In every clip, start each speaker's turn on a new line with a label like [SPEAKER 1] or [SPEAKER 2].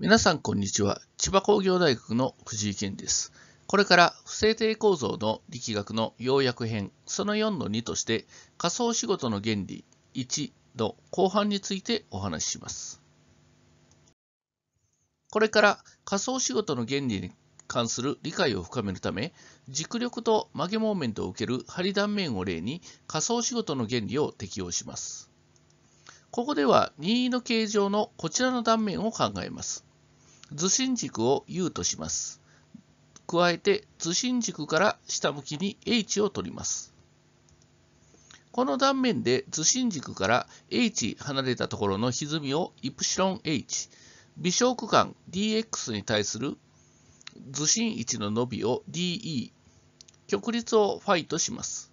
[SPEAKER 1] 皆さんこんにちは。千葉工業大学の藤井健です。これから不正定構造の力学の要約編、その4の2として仮想仕事の原理1の後半についてお話しします。これから仮想仕事の原理に関する理解を深めるため、軸力と曲げモーメントを受ける針断面を例に仮想仕事の原理を適用します。ここでは任意の形状のこちらの断面を考えます。図心軸を U とします。加えて図心軸から下向きに H を取ります。この断面で図心軸から H 離れたところの歪みをイプシロン H、微小区間 dx に対する図心位置の伸びを dE、極率をファイとします。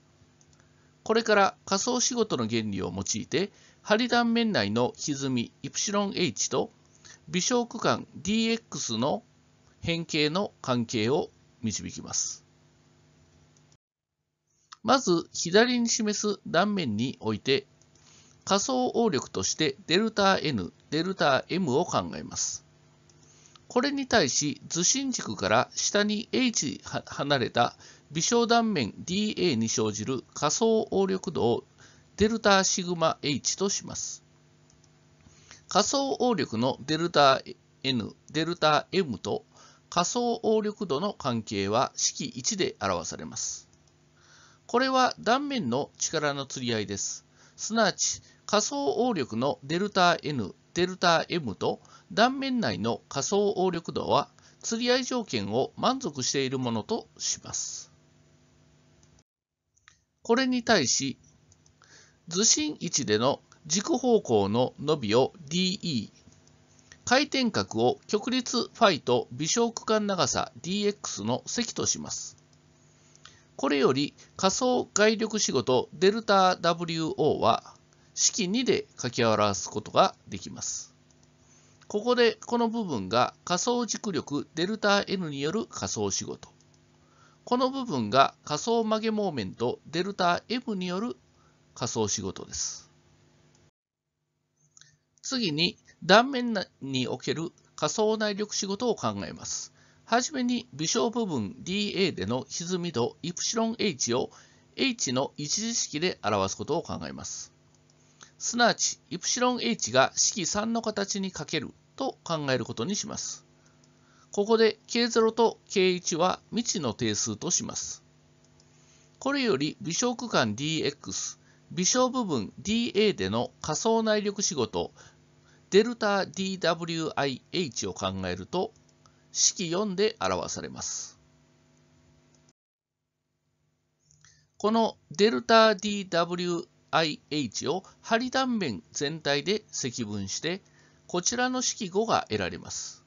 [SPEAKER 1] これから仮想仕事の原理を用いて、針断面内の歪みイプシロン H と微小区間 dx の変形の関係を導きます。まず、左に示す断面において、仮想応力としてデルタ N、デルタ M を考えます。これに対し、図心軸から下に H 離れた微小断面 dA に生じる仮想応力度をデルタシグマ H とします。仮想応力のデルタ N、デルタ M と仮想応力度の関係は式1で表されます。これは断面の力の釣り合いです。すなわち仮想応力のデルタ N、デルタ M と断面内の仮想応力度は釣り合い条件を満足しているものとします。これに対し図心1での軸方向の伸びを DE、回転角を極率 φ と微小区間長さ dx の積とします。これより仮想外力仕事 ΔWO は式2で書き表すことができます。ここでこの部分が仮想軸力 ΔN による仮想仕事。この部分が仮想曲げモーメント ΔM による仮想仕事です。次に、断面における仮想内力仕事を考えます。はじめに微小部分 dA での歪み度 yH を h の一次式で表すことを考えます。すなわち、yH が式3の形にかけると考えることにします。ここで K0 と K1 は未知の定数とします。これより微小区間 dx、微小部分 dA での仮想内力仕事デルタ DWIH を考えると式4で表されます。このデルタ DWIH を針断面全体で積分してこちらの式5が得られます。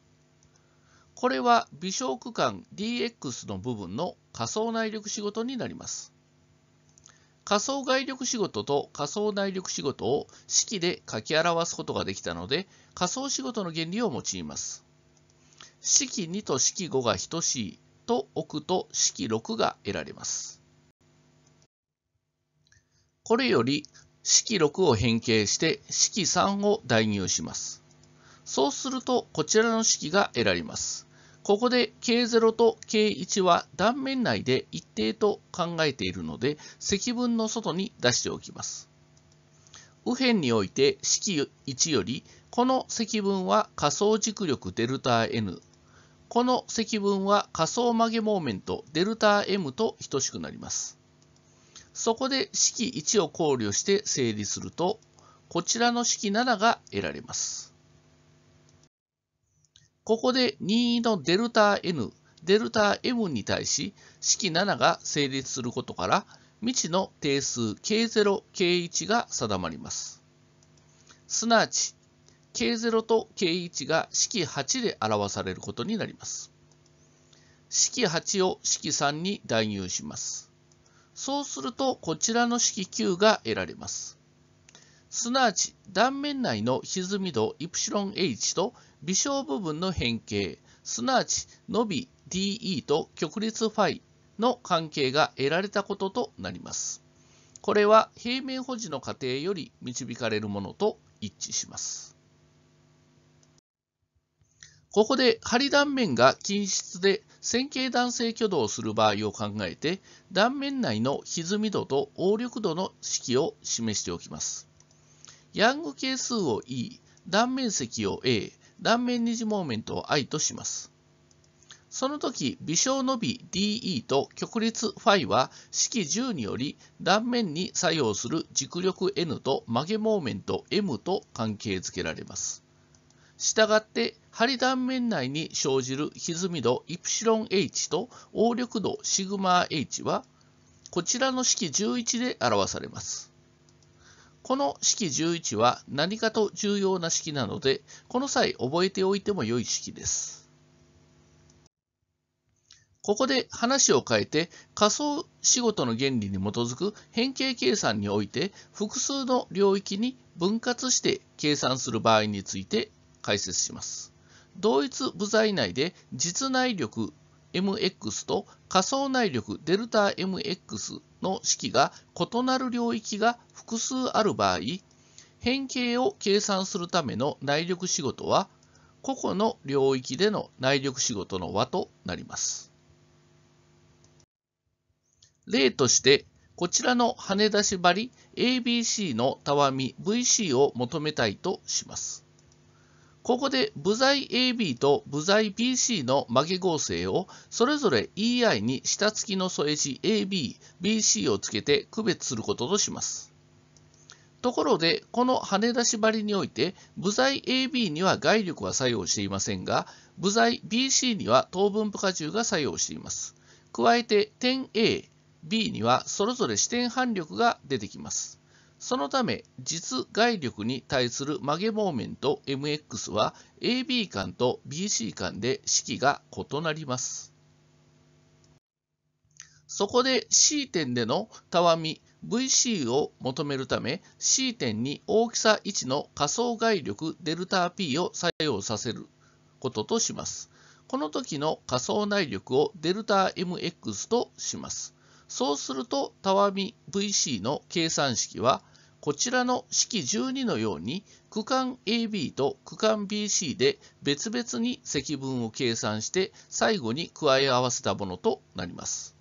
[SPEAKER 1] これは微小区間 dx の部分の仮想内力仕事になります。仮想外力仕事と仮想内力仕事を式で書き表すことができたので仮想仕事の原理を用います。式2と式5が等しいと置くと式6が得られます。これより式6を変形して式3を代入します。そうするとこちらの式が得られます。ここで K0 と K1 は断面内で一定と考えているので積分の外に出しておきます。右辺において式1よりこの積分は仮想軸力デルタ N この積分は仮想曲げモーメントデルタ M と等しくなります。そこで式1を考慮して整理するとこちらの式7が得られます。ここで任意のデルタ N、デルタ M に対し式7が成立することから未知の定数 K0、K1 が定まります。すなわち K0 と K1 が式8で表されることになります。式8を式3に代入します。そうするとこちらの式9が得られます。すなわち断面内の歪み度イプシロン h と微小部分の変形、すなわち伸び DE と曲率 φ の関係が得られたこととなります。これは平面保持の過程より導かれるものと一致します。ここで仮断面が均質で線形弾性挙動をする場合を考えて断面内の歪み度と応力度の式を示しておきます。ヤング係数を E、断面積を A、断面二次モーメントを I とします。その時、微小のび DE と極率 φ は式10により断面に作用する軸力 N と曲げモーメント M と関係づけられます。したがって、針断面内に生じる歪み度ン h と応力度 σh はこちらの式11で表されます。この式11は何かと重要な式なので、この際覚えておいても良い式です。ここで話を変えて仮想仕事の原理に基づく変形計算において複数の領域に分割して計算する場合について解説します。同一部材内で実内力 mx と仮想内力 ΔＭx の式が異なる領域が複数ある場合、変形を計算するための内力仕事は、個々の領域での内力仕事の和となります。例として、こちらの跳ね出し針 ABC のたわみ VC を求めたいとします。ここで部材 AB と部材 BC の曲げ合成をそれぞれ EI に下付きの添え字 AB、BC をつけて区別することとします。ところで、この跳ね出し針において、部材 AB には外力は作用していませんが、部材 BC には等分負荷重が作用しています。加えて点 A、B にはそれぞれ支点反力が出てきます。そのため、実外力に対する曲げモーメント MX は AB 間と BC 間で式が異なります。そこで C 点でのたわみ VC を求めるため C 点に大きさ1の仮想外力 ΔP を作用させることとします。この時の仮想内力を ΔMX とします。そうすると、たわみ VC の計算式はこちらの式12のように区間 AB と区間 BC で別々に積分を計算して最後に加え合わせたものとなります。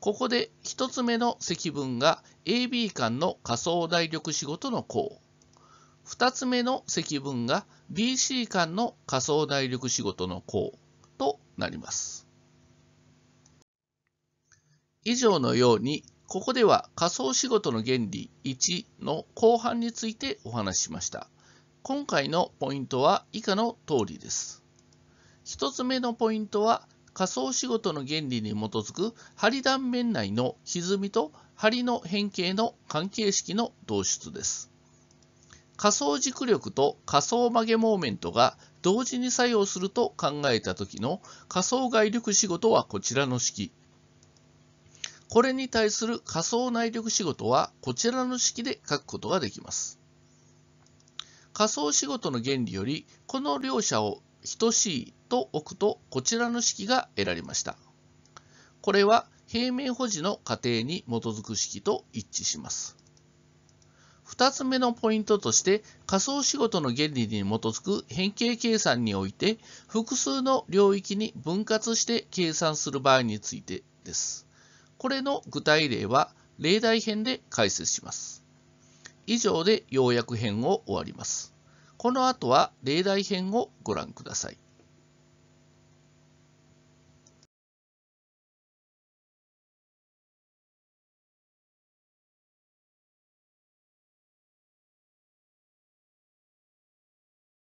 [SPEAKER 1] ここで1つ目の積分が AB 間の仮想代力仕事の項。2つ目の積分が BC 間の仮想代力仕事の項となります。以上のようにここでは仮想仕事の原理1の後半についてお話ししました。今回のポイントは以下の通りです。1つ目のポイントは仮想仕事の原理に基づく針断面内の歪みと針の変形の関係式の導出です。仮想軸力と仮想曲げモーメントが同時に作用すると考えた時の仮想外力仕事はこちらの式これに対する仮想内力仕事はこちらの式で書くことができます。仮想仕事の原理よりこの両者を等しいと置くとこちらの式が得られました。これは平面保持の過程に基づく式と一致します。2つ目のポイントとして仮想仕事の原理に基づく変形計算において複数の領域に分割して計算する場合についてです。これの具体例は例題編で解説します。以上で要約編を終わります。この後は例題編をご覧ください。